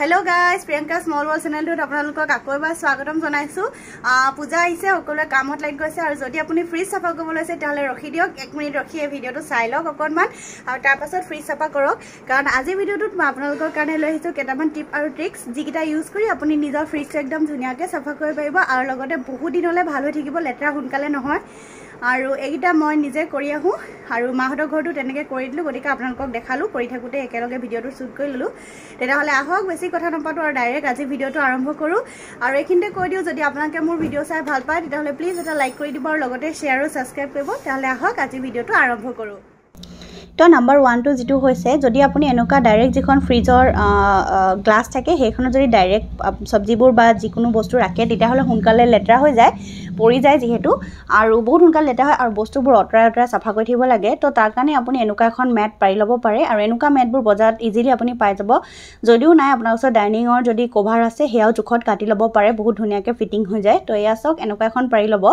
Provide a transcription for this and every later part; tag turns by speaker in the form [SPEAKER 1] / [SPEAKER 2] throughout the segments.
[SPEAKER 1] hello' guys Priyanka small world চেনেলটোত আপোনালোকক আকৌ এবাৰ স্বাগতম জনাইছোঁ পূজা আহিছে সকলোৱে কামত লাগি গৈছে আৰু যদি আপুনি ফ্ৰিজ চাফা কৰিব লৈছে তেতিয়াহ'লে ৰখি দিয়ক এক মিনিট ৰখি এই ভিডিঅ'টো চাই লওক অকণমান আৰু তাৰপাছত ফ্ৰিজ চাফা কৰক কাৰণ আজিৰ ভিডিঅ'টোত মই আপোনালোকৰ কাৰণে লৈ আহিছোঁ কেইটামান টিপ আৰু ট্ৰিক্স যিকেইটা ইউজ কৰি আপুনি নিজৰ ফ্ৰিজটো একদম ধুনীয়াকৈ চাফা কৰিব পাৰিব আৰু লগতে বহুত দিনলৈ ভাল হৈ থাকিব লেতেৰা সোনকালে নহয় আৰু এইকেইটা মই নিজে কৰি আহোঁ আৰু মাহঁতৰ ঘৰতো তেনেকৈ কৰি দিলোঁ গতিকে আপোনালোকক দেখালোঁ কৰি থাকোঁতে একেলগে ভিডিঅ'টো শ্বুট কৰি ল'লোঁ তেতিয়াহ'লে আহক বেছি কথা নাপাতোঁ আৰু ডাইৰেক্ট আজি ভিডিঅ'টো আৰম্ভ কৰোঁ আৰু এইখিনিতে কৈ দিওঁ যদি আপোনালোকে মোৰ ভিডিঅ' চাই ভাল পায় তেতিয়াহ'লে প্লিজ এটা লাইক কৰি দিব আৰু লগতে শ্বেয়াৰ আৰু ছাবস্ক্ৰাইব কৰিব তেতিয়াহ'লে আহক আজি ভিডিঅ'টো আৰম্ভ কৰোঁ দায়িত্ব নাম্বাৰ ওৱানটো যিটো হৈছে যদি আপুনি এনেকুৱা ডাইৰেক্ট যিখন ফ্ৰিজৰ গ্লাছ থাকে সেইখনত যদি ডাইৰেক্ট চব্জিবোৰ বা যিকোনো বস্তু ৰাখে তেতিয়াহ'লে সোনকালে লেতেৰা হৈ যায় পৰি যায় যিহেতু আৰু বহুত সোনকালে লেতেৰা হয় আৰু বস্তুবোৰ আঁতৰাই আঁতৰাই চাফা কৰি থাকিব লাগে তো তাৰ কাৰণে আপুনি এনেকুৱা এখন মেট পাৰি ল'ব পাৰে আৰু এনেকুৱা মেটবোৰ বজাৰত ইজিলি আপুনি পাই যাব যদিও নাই আপোনাৰ ওচৰত ডাইনিঙৰ যদি কভাৰ আছে সেয়াও জোখত কাটি ল'ব পাৰে বহুত ধুনীয়াকৈ ফিটিং হৈ যায় তো এয়া চাওক এনেকুৱা এখন পাৰি ল'ব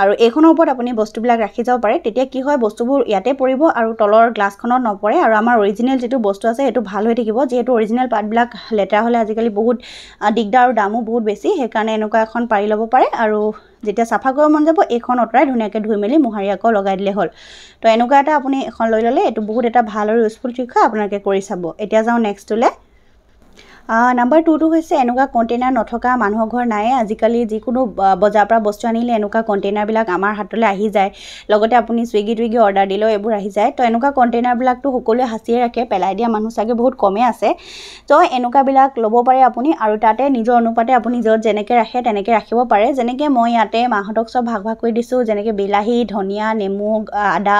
[SPEAKER 1] আৰু এইখনৰ ওপৰত আপুনি বস্তুবিলাক ৰাখি যাব পাৰে তেতিয়া কি হয় বস্তুবোৰ ইয়াতে পৰিব আৰু তলৰ গ্লাছখনত নপৰে আৰু আমাৰ অৰিজিনেল যিটো বস্তু আছে সেইটো ভাল হৈ থাকিব যিহেতু অৰিজিনেল পাৰ্টবিলাক লেতেৰা হ'লে আজিকালি বহুত দিগদাৰ আৰু দামো বহুত বেছি সেইকাৰণে এনেকুৱা এখন পাৰি ল'ব পাৰে আৰু যেতিয়া চাফা কৰিব মন যাব এইখন আঁতৰাই ধুনীয়াকৈ ধুই মেলি মোহাৰি আকৌ লগাই দিলে হ'ল তো এনেকুৱা এটা আপুনি এখন লৈ ল'লে এইটো বহুত এটা ভাল আৰু ইউজফুল ট্ৰিক হয় আপোনালোকে কৰি চাব এতিয়া যাওঁ নেক্সটটোলৈ নাম্বাৰ টুটো হৈছে এনেকুৱা কণ্টেইনাৰ নথকা মানুহৰ ঘৰ নাই আজিকালি যিকোনো বজাৰৰ পৰা বস্তু আনিলে এনেকুৱা কণ্টেইনাৰবিলাক আমাৰ হাতলৈ আহি যায় লগতে আপুনি চুইগি টুইগি অৰ্ডাৰ দিলেও এইবোৰ আহি যায় তো এনেকুৱা কণ্টেইনাৰবিলাকতো সকলোৱে সাঁচিয়ে ৰাখে পেলাই দিয়া মানুহ চাগে বহুত কমেই আছে তো এনেকুৱাবিলাক ল'ব পাৰে আপুনি আৰু তাতে নিজৰ অনুপাতে আপুনি য'ত যেনেকৈ ৰাখে তেনেকৈ ৰাখিব পাৰে যেনেকৈ মই ইয়াতে মাহঁতক চব ভাগ ভাগ কৰি দিছোঁ যেনেকৈ বিলাহী ধনিয়া নেমু আদা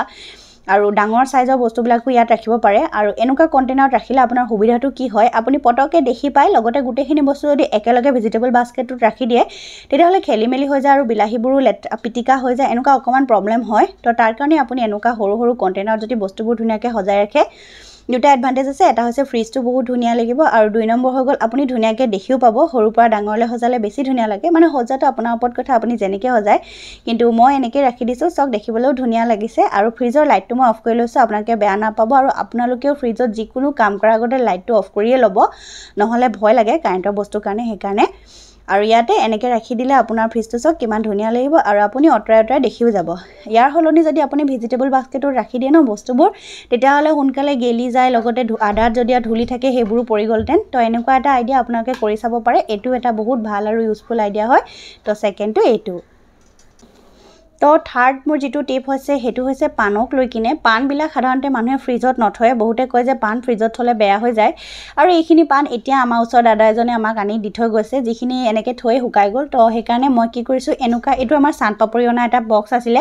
[SPEAKER 1] আৰু ডাঙৰ চাইজৰ বস্তুবিলাকো ইয়াত ৰাখিব পাৰে আৰু এনেকুৱা কণ্টেইনাৰত ৰাখিলে আপোনাৰ সুবিধাটো কি হয় আপুনি পটককৈ দেখি পায় লগতে গোটেইখিনি বস্তু যদি একেলগে ভেজিটেবল বাস্কেটটোত ৰাখি দিয়ে তেতিয়াহ'লে খেলি মেলি হৈ যায় আৰু বিলাহীবোৰো লেতেৰা পিটিকা হৈ যায় এনেকুৱা অকণমান প্ৰব্লেম হয় তো তাৰ কাৰণে আপুনি এনেকুৱা সৰু সৰু কণ্টেইনাৰত যদি বস্তুবোৰ ধুনীয়াকৈ সজাই ৰাখে দুটা এডভান্টেজ আছে এটা হৈছে ফ্ৰিজটো বহুত ধুনীয়া লাগিব আৰু দুই নম্বৰ হৈ গ'ল আপুনি ধুনীয়াকৈ দেখিও পাব সৰুৰ পৰা ডাঙৰলৈ সজালে বেছি ধুনীয়া লাগে মানে সজাটো আপোনাৰ ওপৰত কথা আপুনি যেনেকৈ সজায় কিন্তু মই এনেকৈ ৰাখি দিছোঁ চক দেখিবলৈও ধুনীয়া লাগিছে আৰু ফ্ৰিজৰ লাইটটো মই অফ কৰি লৈছোঁ আপোনালোকে বেয়া নাপাব আৰু আপোনালোকেও ফ্ৰিজত যিকোনো কাম কৰাৰ আগতে লাইটটো অফ কৰিয়ে ল'ব নহ'লে ভয় লাগে কাৰেণ্টৰ বস্তুৰ কাৰণে সেইকাৰণে আৰু ইয়াতে এনেকৈ ৰাখি দিলে আপোনাৰ ফ্ৰিজটো চাওক কিমান ধুনীয়া লাগিব আৰু আপুনি অঁতৰাই অঁতৰাই দেখিও যাব ইয়াৰ সলনি যদি আপুনি ভেজিটেবল বাস্কেটত ৰাখি দিয়ে ন বস্তুবোৰ তেতিয়াহ'লে সোনকালে গেলি যায় লগতে আদাত যদি ধূলি থাকে সেইবোৰো পৰি গ'লহেঁতেন তো এনেকুৱা এটা আইডিয়া আপোনালোকে কৰি চাব পাৰে এইটো এটা বহুত ভাল আৰু ইউজফুল আইডিয়া হয় তো ছেকেণ্ডটো এইটো তো থাৰ্ড মোৰ যিটো টিপ হৈছে সেইটো হৈছে পাণক লৈ কিনে পাণবিলাক সাধাৰণতে মানুহে ফ্ৰিজত নথয় বহুতে কয় যে পাণ ফ্ৰিজত থ'লে বেয়া হৈ যায় আৰু এইখিনি পাণ এতিয়া আমাৰ ওচৰৰ দাদা এজনে আমাক আনি দি থৈ গৈছে যিখিনি এনেকৈ থৈ শুকাই গ'ল তো সেইকাৰণে মই কি কৰিছোঁ এনেকুৱা এইটো আমাৰ চান পাপৰি অনা এটা বক্স আছিলে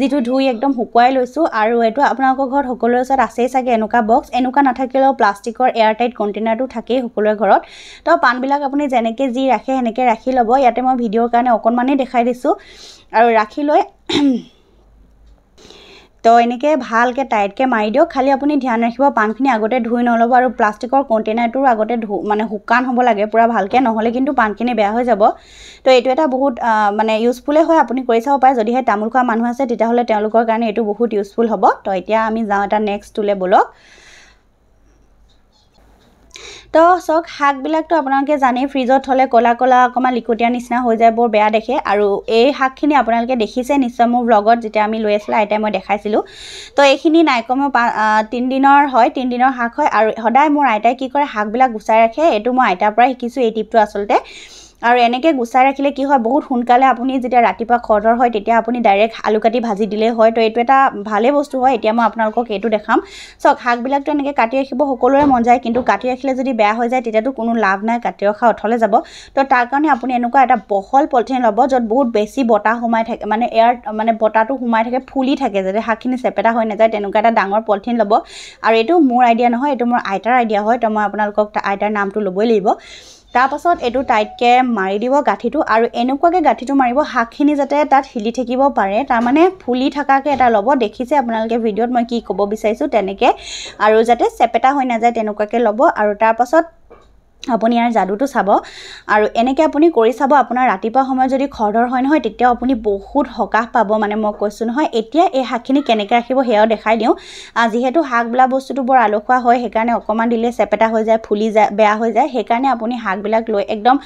[SPEAKER 1] যিটো ধুই একদম শুকুৱাই লৈছোঁ আৰু এইটো আপোনালোকৰ ঘৰত সকলোৰে ওচৰত আছেই চাগে এনেকুৱা বক্স এনেকুৱা নাথাকিলেও প্লাষ্টিকৰ এয়াৰ টাইট কণ্টেইনাৰটো থাকেই সকলোৰে ঘৰত তো পাণবিলাক আপুনি যেনেকৈ যি ৰাখে সেনেকৈ ৰাখি ল'ব ইয়াতে মই ভিডিঅ'ৰ কাৰণে অকণমানেই দেখাই দিছোঁ আৰু ৰাখি লৈ তো এনেকৈ ভালকৈ টাইটকৈ মাৰি দিয়ক খালি আপুনি ধ্যান ৰাখিব পাণখিনি আগতে ধুই নল'ব আৰু প্লাষ্টিকৰ কণ্টেইনাৰটোৰ আগতে ধু মানে শুকান হ'ব লাগে পূৰা ভালকৈ নহ'লে কিন্তু পাণখিনি বেয়া হৈ যাব তো এইটো এটা বহুত মানে ইউজফুলে হয় আপুনি কৰি চাব পাৰে যদিহে তামোল খোৱা মানুহ আছে তেতিয়াহ'লে তেওঁলোকৰ কাৰণে এইটো বহুত ইউজফুল হ'ব তো এতিয়া আমি যাওঁ এটা নেক্সট টুলে ব'লক তো চাওক শাকবিলাকতো আপোনালোকে জানেই ফ্ৰিজত থ'লে ক'লা ক'লা অকণমান লিকটীয়া নিচিনা হৈ যায় বৰ বেয়া দেখে আৰু এই শাকখিনি আপোনালোকে দেখিছে নিশ্চয় মোৰ ব্লগত যেতিয়া আমি লৈ আছিলোঁ আইতাই মই দেখাইছিলোঁ তো এইখিনি নাই কমেও তিনিদিনৰ হয় তিনিদিনৰ শাক হয় আৰু সদায় মোৰ আইতাই কি কৰে শাকবিলাক গুচাই ৰাখে এইটো মই আইতাৰ পৰাই শিকিছোঁ এই টিপটো আচলতে আৰু এনেকৈ গুচাই ৰাখিলে কি হয় বহুত সোনকালে আপুনি যেতিয়া ৰাতিপুৱা খৰধৰ হয় তেতিয়া আপুনি ডাইৰেক্ট আলু কাটি ভাজি দিলেই হয় তো এইটো এটা ভালেই বস্তু হয় এতিয়া মই আপোনালোকক এইটো দেখাম চাওক শাকবিলাকতো এনেকৈ কাটি ৰাখিব সকলোৰে মন যায় কিন্তু কাটি ৰাখিলে যদি বেয়া হৈ যায় তেতিয়াতো কোনো লাভ নাই কাটি ৰখা অথলে যাব তো তাৰ কাৰণে আপুনি এনেকুৱা এটা বহল পলিথিন ল'ব য'ত বহুত বেছি বতাহ সোমাই থাকে মানে এয়াৰ মানে বতাহটো সোমাই থাকে ফুলি থাকে যাতে শাকখিনি চেপেটা হৈ নাযায় তেনেকুৱা এটা ডাঙৰ পলিথিন ল'ব আৰু এইটো মোৰ আইডিয়া নহয় এইটো মোৰ আইতাৰ আইডিয়া হয় তো মই আপোনালোকক আইতাৰ নামটো ল'বই লাগিব তাৰপাছত এইটো টাইটকৈ মাৰি দিব গাঁঠিটো আৰু এনেকুৱাকৈ গাঁঠিটো মাৰিব শাকখিনি যাতে তাত হিলি থাকিব পাৰে তাৰমানে ফুলি থকাকৈ এটা ল'ব দেখিছে আপোনালোকে ভিডিঅ'ত মই কি ক'ব বিচাৰিছোঁ তেনেকৈ আৰু যাতে চেপেটা হৈ নাযায় তেনেকুৱাকৈ ল'ব আৰু তাৰপাছত আপুনি ইয়াৰ যাদুটো চাব আৰু এনেকৈ আপুনি কৰি চাব আপোনাৰ ৰাতিপুৱা সময়ত যদি খৰধৰ হয় নহয় তেতিয়াও আপুনি বহুত সকাহ পাব মানে মই কৈছোঁ নহয় এতিয়া এই শাকখিনি কেনেকৈ ৰাখিব সেয়াও দেখাই দিওঁ যিহেতু শাক বোলা বস্তুটো বৰ আলসুৱা হয় সেইকাৰণে অকণমান দিলে চেপেটা হৈ যায় ফুলি যায় বেয়া হৈ যায় সেইকাৰণে আপুনি শাকবিলাক লৈ একদম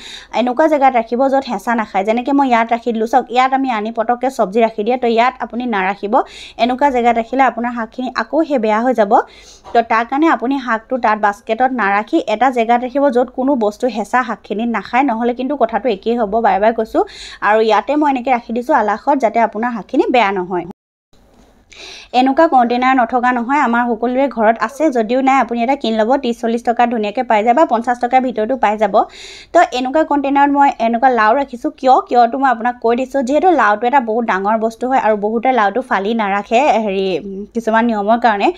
[SPEAKER 1] এনেকুৱা জেগাত ৰাখিব য'ত হেঁচা নাখায় যেনেকৈ মই ইয়াত ৰাখি দিলোঁ চাওক ইয়াত আমি আনি পটককৈ চব্জি ৰাখি দিয়ে তো ইয়াত আপুনি নাৰাখিব এনেকুৱা জেগাত ৰাখিলে আপোনাৰ শাকখিনি আকৌ সেই বেয়া হৈ যাব তো তাৰ কাৰণে আপুনি শাকটো তাত বাস্কেটত নাৰাখি এটা জেগাত ৰাখিব য'ত য'ত কোনো বস্তু হেঁচা শাকখিনি নাখায় নহ'লে কিন্তু কথাটো একেই হ'ব বাৰে বাৰে কৈছোঁ আৰু ইয়াতে মই এনেকৈ ৰাখি দিছোঁ আলাসত যাতে আপোনাৰ শাকখিনি বেয়া নহয় এনেকুৱা কণ্টেইনাৰ নথকা নহয় আমাৰ সকলোৰে ঘৰত আছে যদিও নাই আপুনি এটা কিনি ল'ব ত্ৰিছ চল্লিছ টকা ধুনীয়াকৈ পাই যাব বা পঞ্চাছ টকাৰ ভিতৰতো পাই যাব তো এনেকুৱা কণ্টেইনাৰত মই এনেকুৱা লাও ৰাখিছোঁ কিয় কিয়টো মই আপোনাক কৈ দিছোঁ যিহেতু লাওটো এটা বহুত ডাঙৰ বস্তু হয় আৰু বহুতে লাওটো ফালি নাৰাখে হেৰি কিছুমান নিয়মৰ কাৰণে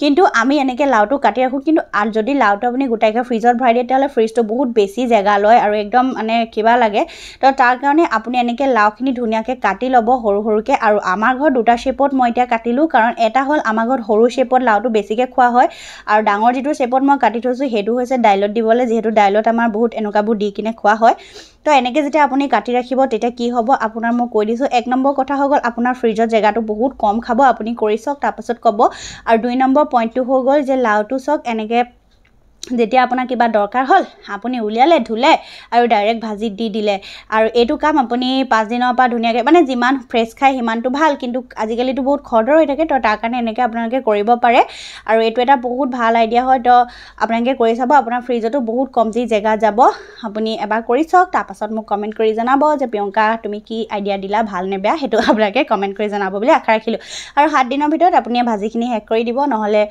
[SPEAKER 1] কিন্তু আমি এনেকৈ লাওটো কাটি ৰাখোঁ কিন্তু যদি লাওটো আপুনি গোটাইকৈ ফ্ৰিজত ভৰাই দিয়ে তেতিয়াহ'লে ফ্ৰিজটো বহুত বেছি জেগা লয় আৰু একদম মানে কিবা লাগে তো তাৰ কাৰণে আপুনি এনেকৈ লাওখিনি ধুনীয়াকৈ কাটি ল'ব সৰু সৰুকৈ আৰু আমাৰ ঘৰ দুটা শ্বেপত মই এতিয়া কাটিলোঁ কাৰণ কাৰণ এটা হ'ল আমাৰ ঘৰত সৰু শ্বেপত লাওটো বেছিকৈ খোৱা হয় আৰু ডাঙৰ যিটো শ্বেপত মই কাটি থৈছোঁ সেইটো হৈছে দাইলত দিবলৈ যিহেতু দাইলত আমাৰ বহুত এনেকুৱাবোৰ দি কিনে খোৱা হয় তো এনেকৈ যেতিয়া আপুনি কাটি ৰাখিব তেতিয়া কি হ'ব আপোনাৰ মই কৈ দিছোঁ এক নম্বৰ কথা হৈ গ'ল আপোনাৰ ফ্ৰিজত জেগাটো বহুত কম খাব আপুনি কৰি চাওক তাৰপাছত ক'ব আৰু দুই নম্বৰ পইণ্টটো হৈ গ'ল যে লাওটো চাওক এনেকৈ যেতিয়া আপোনাৰ কিবা দৰকাৰ হ'ল আপুনি উলিয়ালে ধুলে আৰু ডাইৰেক্ট ভাজিত দি দিলে আৰু এইটো কাম আপুনি পাঁচদিনৰ পৰা ধুনীয়াকৈ মানে যিমান ফ্ৰেছ খায় সিমানটো ভাল কিন্তু আজিকালিতো বহুত খৰদৰ হৈ থাকে তো তাৰ কাৰণে এনেকৈ আপোনালোকে কৰিব পাৰে আৰু এইটো এটা বহুত ভাল আইডিয়া হয় তো আপোনালোকে কৰি চাব আপোনাৰ ফ্ৰিজতো বহুত কমজি জেগা যাব আপুনি এবাৰ কৰি চাওক তাৰপাছত মোক কমেণ্ট কৰি জনাব যে প্ৰিয়ংকা তুমি কি আইডিয়া দিলা ভাল নে বেয়া সেইটো আপোনালোকে কমেণ্ট কৰি জনাব বুলি আশা ৰাখিলোঁ আৰু সাত দিনৰ ভিতৰত আপুনি ভাজিখিনি শেষ কৰি দিব নহ'লে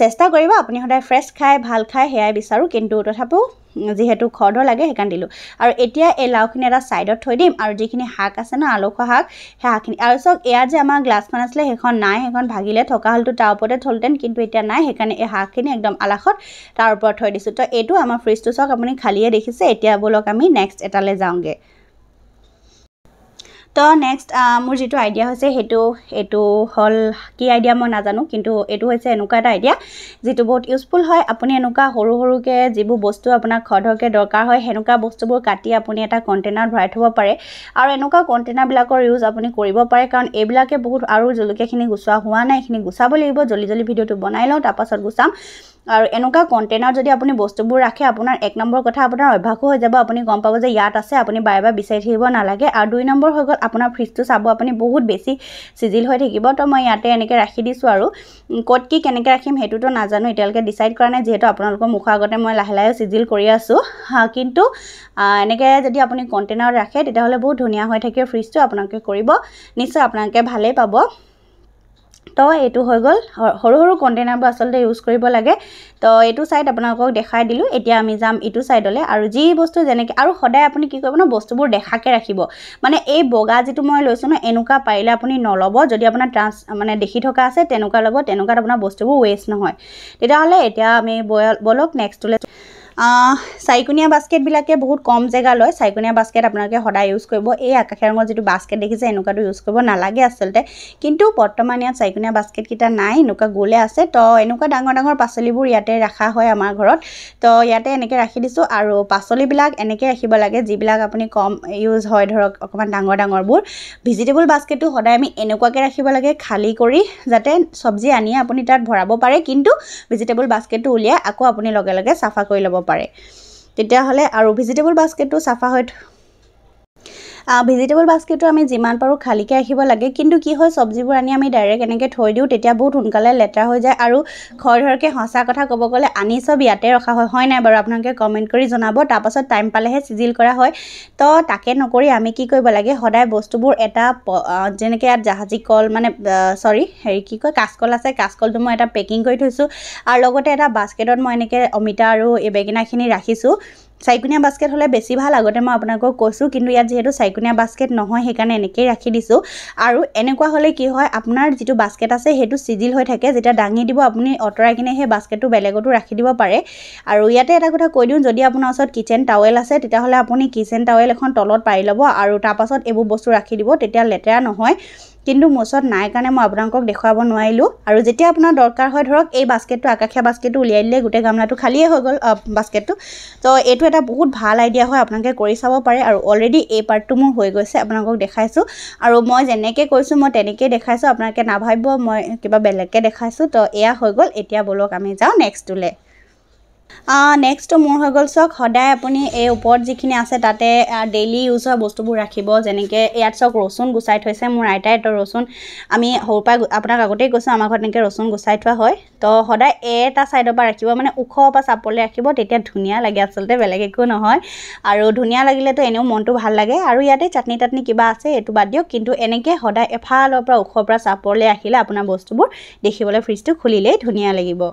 [SPEAKER 1] চেষ্টা কৰিব আপুনি সদায় ফ্ৰেছ খাই ভাল খাই সেয়াই বিচাৰোঁ কিন্তু তথাপিও যিহেতু খৰধৰ লাগে সেইকাৰণে দিলোঁ আৰু এতিয়া এই লাওখিনি এটা ছাইডত থৈ দিম আৰু যিখিনি শাক আছে ন আলু শাক সেই শাকখিনি আৰু চাওক ইয়াত যে আমাৰ গ্লাছখন আছিলে সেইখন নাই সেইখন ভাগিলে থকা হ'লতো তাৰ ওপৰতে থ'লহেঁতেন কিন্তু এতিয়া নাই সেইকাৰণে এই শাকখিনি একদম আলাসত তাৰ ওপৰত থৈ দিছোঁ তো এইটো আমাৰ ফ্ৰিজটো চাওক আপুনি খালীয়ে দেখিছে এতিয়া বোলক আমি নেক্সট এটালৈ যাওঁগৈ তো নেক্সট মোৰ যিটো আইডিয়া হৈছে সেইটো এইটো হ'ল কি আইডিয়া মই নাজানো কিন্তু এইটো হৈছে এনেকুৱা এটা আইডিয়া যিটো বহুত ইউজফুল হয় আপুনি এনেকুৱা সৰু সৰুকৈ যিবোৰ বস্তু আপোনাক খৰধৰকৈ দৰকাৰ হয় সেনেকুৱা বস্তুবোৰ কাটি আপুনি এটা কণ্টেইনাৰত ভৰাই থ'ব পাৰে আৰু এনেকুৱা কণ্টেইনাৰবিলাকৰ ইউজ আপুনি কৰিব পাৰে কাৰণ এইবিলাকে বহুত আৰু জলকীয়াখিনি গুচোৱা হোৱা নাই এইখিনি গুচাব লাগিব জলদি জলদি ভিডিঅ'টো বনাই লওঁ তাৰপাছত গুচাম আৰু এনেকুৱা কণ্টেইনাৰ যদি আপুনি বস্তুবোৰ ৰাখে আপোনাৰ এক নম্বৰ কথা আপোনাৰ অভ্যাসো হৈ যাব আপুনি গম পাব যে ইয়াত আছে আপুনি বাৰে বাৰে বিচাৰি থাকিব নালাগে আৰু দুই নম্বৰ হৈ গ'ল আপোনাৰ ফ্ৰিজটো চাব আপুনি বহুত বেছি চিজিল হৈ থাকিব তো মই ইয়াতে এনেকৈ ৰাখি দিছোঁ আৰু ক'ত কি কেনেকৈ ৰাখিম সেইটোতো নাজানো এতিয়ালৈকে ডিচাইড কৰা নাই যিহেতু আপোনালোকৰ মুখৰ আগতে মই লাহে লাহে চিজিল কৰি আছোঁ কিন্তু এনেকৈ যদি আপুনি কণ্টেইনাৰত ৰাখে তেতিয়াহ'লে বহুত ধুনীয়া হৈ থাকে ফ্ৰিজটো আপোনালোকে কৰিব নিশ্চয় আপোনালোকে ভালেই পাব তো এইটো হৈ গ'ল সৰু সৰু কণ্টেইনাৰবোৰ আচলতে ইউজ কৰিব লাগে তো এইটো ছাইড আপোনালোকক দেখাই দিলোঁ এতিয়া আমি যাম ইটো ছাইডলৈ আৰু যি বস্তু যেনেকৈ আৰু সদায় আপুনি কি কৰিব ন বস্তুবোৰ দেখাকৈ ৰাখিব মানে এই বগা যিটো মই লৈছোঁ ন এনেকুৱা পাৰিলে আপুনি নল'ব যদি আপোনাৰ ট্ৰান্স মানে দেখি থকা আছে তেনেকুৱা ল'ব তেনেকুৱাত আপোনাৰ বস্তুবোৰ ৱেষ্ট নহয় তেতিয়াহ'লে এতিয়া আমি বয় ব'লক নেক্সটটোলৈ চাৰিকুণীয়া বাস্কেটবিলাকে বহুত কম জেগা লয় চাৰিকুণীয়া বাস্কেট আপোনালোকে সদায় ইউজ কৰিব এই আকাশে ৰঙৰ যিটো বাস্কেট দেখিছে এনেকুৱাটো ইউজ কৰিব নালাগে আচলতে কিন্তু বৰ্তমান ইয়াত চাৰিকুণীয়া বাস্কেটকেইটা নাই এনেকুৱা গোলে আছে তো এনেকুৱা ডাঙৰ ডাঙৰ পাচলিবোৰ ইয়াতে ৰখা হয় আমাৰ ঘৰত তো ইয়াতে এনেকৈ ৰাখি দিছোঁ আৰু পাচলিবিলাক এনেকৈ ৰাখিব লাগে যিবিলাক আপুনি কম ইউজ হয় ধৰক অকণমান ডাঙৰ ডাঙৰবোৰ ভেজিটেবল বাস্কেটটো সদায় আমি এনেকুৱাকৈ ৰাখিব লাগে খালী কৰি যাতে চব্জি আনিয়ে আপুনি তাত ভৰাব পাৰে কিন্তু ভেজিটেবল বাস্কেটটো উলিয়াই আকৌ আপুনি লগে লগে চাফা কৰি ল'ব পাৰে তেতিয়াহ'লে আৰু ভিজিটেবল বাস্কেটটো চাফা হৈ ভেজিটেবল বাস্কেটো আমি যিমান পাৰোঁ খালিকৈ ৰাখিব লাগে কিন্তু কি হয় চব্জিবোৰ আনি আমি ডাইৰেক্ট এনেকৈ থৈ দিওঁ তেতিয়া বহুত সোনকালে লেতেৰা হৈ যায় আৰু ঘৰ ধৰকৈ সঁচা কথা ক'ব গ'লে আনি চব ইয়াতে ৰখা হয় হয় নাই বাৰু আপোনালোকে কমেণ্ট কৰি জনাব তাৰপাছত টাইম পালেহে চিজিল কৰা হয় তো তাকে নকৰি আমি কি কৰিব লাগে সদায় বস্তুবোৰ এটা যেনেকৈ ইয়াত জাহাজী কল মানে চৰি হেৰি কি কয় কাচকল আছে কাচকলটো মই এটা পেকিং কৰি থৈছোঁ আৰু লগতে এটা বাস্কেটত মই এনেকৈ অমিতা আৰু এই বেগিনাখিনি ৰাখিছোঁ চাৰিকোণীয়া বাস্কেট হ'লে বেছি ভাল আগতে মই আপোনালোকক কৈছোঁ কিন্তু ইয়াত যিহেতু চাৰিকোণীয়া বাস্কেট নহয় সেইকাৰণে এনেকেই ৰাখি দিছোঁ আৰু এনেকুৱা হ'লে কি হয় আপোনাৰ যিটো বাস্কেট আছে সেইটো চিজিল হৈ থাকে যেতিয়া দাঙি দিব আপুনি অঁতৰাই কিনে সেই বাস্কেটটো বেলেগতো ৰাখি দিব পাৰে আৰু ইয়াতে এটা কথা কৈ দিওঁ যদি আপোনাৰ ওচৰত কিচেন টাৱেল আছে তেতিয়াহ'লে আপুনি কিচেন টাৱেল এখন তলত পাৰি ল'ব আৰু তাৰপাছত এইবোৰ বস্তু ৰাখি দিব তেতিয়া লেতেৰা নহয় কিন্তু মোৰ ওচৰত নাই কাৰণে মই আপোনালোকক দেখুৱাব নোৱাৰিলোঁ আৰু যেতিয়া আপোনাৰ দৰকাৰ হয় ধৰক এই বাস্কেটটো আকাশীয়া বাস্কেটটো উলিয়াই দিলে গোটেই গামলাটো খালিয়ে হৈ গ'ল বাস্কেটটো তো এইটো এটা বহুত ভাল আইডিয়া হয় আপোনালোকে কৰি চাব পাৰে আৰু অলৰেডি এই পাৰ্টটো মোৰ হৈ গৈছে আপোনালোকক দেখাইছোঁ আৰু মই যেনেকৈ কৈছোঁ মই তেনেকৈয়ে দেখাইছোঁ আপোনালোকে নাভাবিব মই কিবা বেলেগকৈ দেখাইছোঁ তো এয়া হৈ গ'ল এতিয়া ব'লক আমি যাওঁ নেক্সটটোলৈ নেক্সট মোৰ হৈ গ'ল চাওক সদায় আপুনি এই ওপৰত যিখিনি আছে তাতে ডেইলি ইউজ হোৱা বস্তুবোৰ ৰাখিব যেনেকৈ ইয়াত চাওক ৰচুন গুচাই থৈছে মোৰ আইতাই তো ৰচুন আমি সৰুৰ পৰা আপোনাক আগতেই কৈছোঁ আমাৰ ঘৰত এনেকৈ ৰচুন গুচাই থোৱা হয় তো সদায় এটা ছাইডৰ পৰা ৰাখিব মানে ওখ বা চাপলৈ ৰাখিব তেতিয়া ধুনীয়া লাগে আচলতে বেলেগ একো নহয় আৰু ধুনীয়া লাগিলেতো এনেও মনটো ভাল লাগে আৰু ইয়াতে চাটনি টাটনি কিবা আছে এইটো বাদ দিয়ক কিন্তু এনেকৈ সদায় এফালৰ পৰা ওখৰ পৰা চাপৰলৈ ৰাখিলে আপোনাৰ বস্তুবোৰ দেখিবলৈ ফ্ৰিজটো খুলিলেই ধুনীয়া লাগিব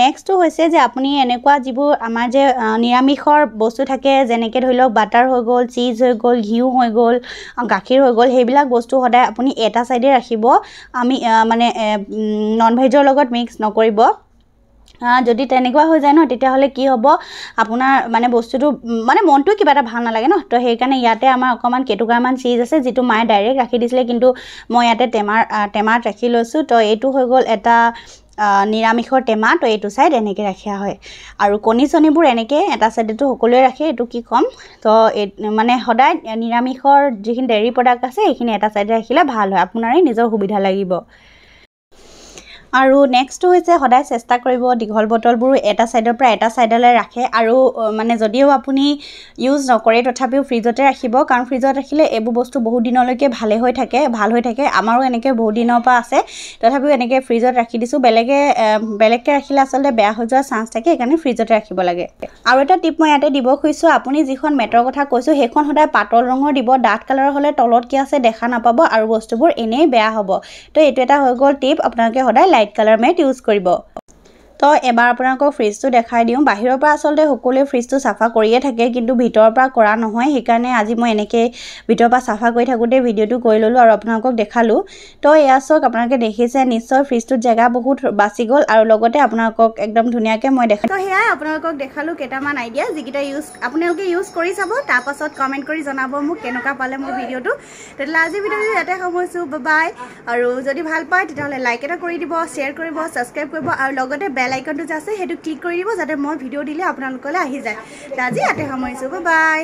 [SPEAKER 1] নেক্সটটো হৈছে যে আপুনি এনেকুৱা যিবোৰ আমাৰ যে নিৰামিষৰ বস্তু থাকে যেনেকৈ ধৰি লওক বাটাৰ হৈ গ'ল চিজ হৈ গ'ল ঘিউ হৈ গ'ল গাখীৰ হৈ গ'ল সেইবিলাক বস্তু সদায় আপুনি এটা ছাইডে ৰাখিব আমি মানে নন ভেজৰ লগত মিক্স নকৰিব যদি তেনেকুৱা হৈ যায় ন তেতিয়াহ'লে কি হ'ব আপোনাৰ মানে বস্তুটো মানে মনটো কিবা এটা ভাল নালাগে ন তো সেইকাৰণে ইয়াতে আমাৰ অকণমান কেটুকাৰমান চিজ আছে যিটো মায়ে ডাইৰেক্ট ৰাখি দিছিলে কিন্তু মই ইয়াতে টেমাৰ টেমাত ৰাখি লৈছোঁ তো এইটো হৈ গ'ল এটা নিৰামিষৰ টেমা তো এইটো ছাইড এনেকৈ ৰাখিয়া হয় আৰু কণী চনীবোৰ এনেকৈ এটা ছাইডেতো সকলোৱে ৰাখে এইটো কি ক'ম তো এই মানে সদায় নিৰামিষৰ যিখিনি ডেইৰী প্ৰডাক্ট আছে সেইখিনি এটা ছাইডে ৰাখিলে ভাল হয় আপোনাৰে নিজৰ সুবিধা লাগিব আৰু নেক্সটটো হৈছে সদায় চেষ্টা কৰিব দীঘল বটলবোৰ এটা ছাইডৰ পৰা এটা ছাইডলৈ ৰাখে আৰু মানে যদিও আপুনি ইউজ নকৰে তথাপিও ফ্ৰিজতে ৰাখিব কাৰণ ফ্ৰিজত ৰাখিলে এইবোৰ বস্তু বহুত দিনলৈকে ভালে হৈ থাকে ভাল হৈ থাকে আমাৰো এনেকৈ বহুত দিনৰ পৰা আছে তথাপিও এনেকৈ ফ্ৰিজত ৰাখি দিছোঁ বেলেগে বেলেগকৈ ৰাখিলে আচলতে বেয়া হৈ যোৱাৰ চান্স থাকে সেইকাৰণে ফ্ৰিজতে ৰাখিব লাগে আৰু এটা টিপ মই ইয়াতে দিব খুজিছোঁ আপুনি যিখন মেটৰ কথা কৈছোঁ সেইখন সদায় পাতল ৰঙৰ দিব ডাঠ কালাৰৰ হ'লে তলত কি আছে দেখা নাপাব আৰু বস্তুবোৰ এনেই বেয়া হ'ব তো এইটো এটা হৈ গ'ল টিপ আপোনালোকে সদায় light red colour matte use কৰিব তো এবাৰ আপোনালোকক ফ্ৰিজটো দেখাই দিওঁ বাহিৰৰ পৰা আচলতে সকলোৱে ফ্ৰিজটো চাফা কৰিয়ে থাকে কিন্তু ভিতৰৰ পৰা কৰা নহয় সেইকাৰণে আজি মই এনেকৈ ভিতৰৰ পৰা চাফা কৰি থাকোঁতে ভিডিঅ'টো কৰি ল'লোঁ আৰু আপোনালোকক দেখালোঁ তো এয়া চাওক আপোনালোকে দেখিছে নিশ্চয় ফ্ৰিজটোত জেগা বহুত বাচি গ'ল আৰু লগতে আপোনালোকক একদম ধুনীয়াকৈ মই দেখা তো সেয়াই আপোনালোকক দেখালোঁ কেইটামান আইডিয়া যিকেইটা ইউজ আপোনালোকে ইউজ কৰি চাব তাৰপাছত কমেণ্ট কৰি জনাব মোক কেনেকুৱা পালে মোৰ ভিডিঅ'টো তেতিয়াহ'লে আজি ভিডিঅ'টো ইয়াতে সময়ছোঁ বাই আৰু যদি ভাল পায় তেতিয়াহ'লে লাইক এটা কৰি দিব শ্বেয়াৰ কৰিব ছাবস্ক্ৰাইব কৰিব আৰু লগতে বেল আইকনটো যে আছে সেইটো ক্লিক কৰি দিব যাতে মই ভিডিঅ' দিলে আপোনালোকলৈ আহি যায় আজি ইয়াতে সামৰিছোঁ বাই